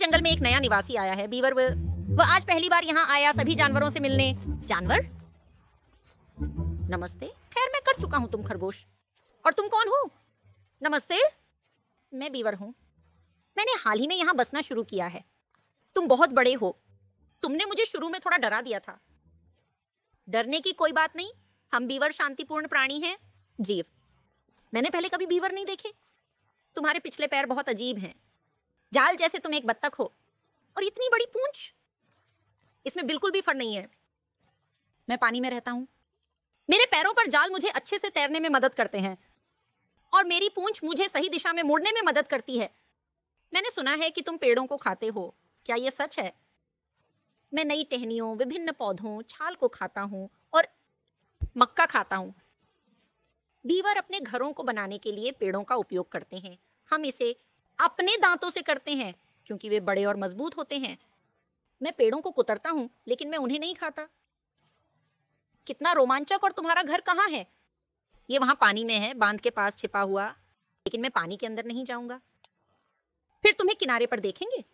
जंगल में एक नया निवासी आया है बीवर वह आज पहली बार यहाँ आया सभी जानवरों से मिलने जानवर नमस्ते खैर मैं कर चुका हूँ तुम खरगोश और तुम कौन हो नमस्ते मैं बीवर हूँ मैंने हाल ही में यहाँ बसना शुरू किया है तुम बहुत बड़े हो तुमने मुझे शुरू में थोड़ा डरा दिया था डरने की कोई बात नहीं हम बीवर शांतिपूर्ण प्राणी हैं जीव मैंने पहले कभी बीवर नहीं देखे तुम्हारे पिछले पैर बहुत अजीब हैं जाल जैसे तुम एक बत्तख हो और इतनी बड़ी पूंछ इसमें बिल्कुल भी फर नहीं है मैं पानी में रहता हूं मेरे पैरों पर जाल मुझे अच्छे से तैरने में मदद करते हैं और मेरी पूंछ मुझे सही दिशा में मुड़ने में मदद करती है मैंने सुना है कि तुम पेड़ों को खाते हो क्या यह सच है मैं नई टहनियों विभिन्न पौधों छाल को खाता हूं और मक्का खाता हूं बीवर अपने घरों को बनाने के लिए पेड़ों का उपयोग करते हैं हम इसे अपने दांतों से करते हैं क्योंकि वे बड़े और मजबूत होते हैं मैं पेड़ों को कुतरता हूं लेकिन मैं उन्हें नहीं खाता कितना रोमांचक और तुम्हारा घर कहाँ है ये वहां पानी में है बांध के पास छिपा हुआ लेकिन मैं पानी के अंदर नहीं जाऊंगा फिर तुम्हें किनारे पर देखेंगे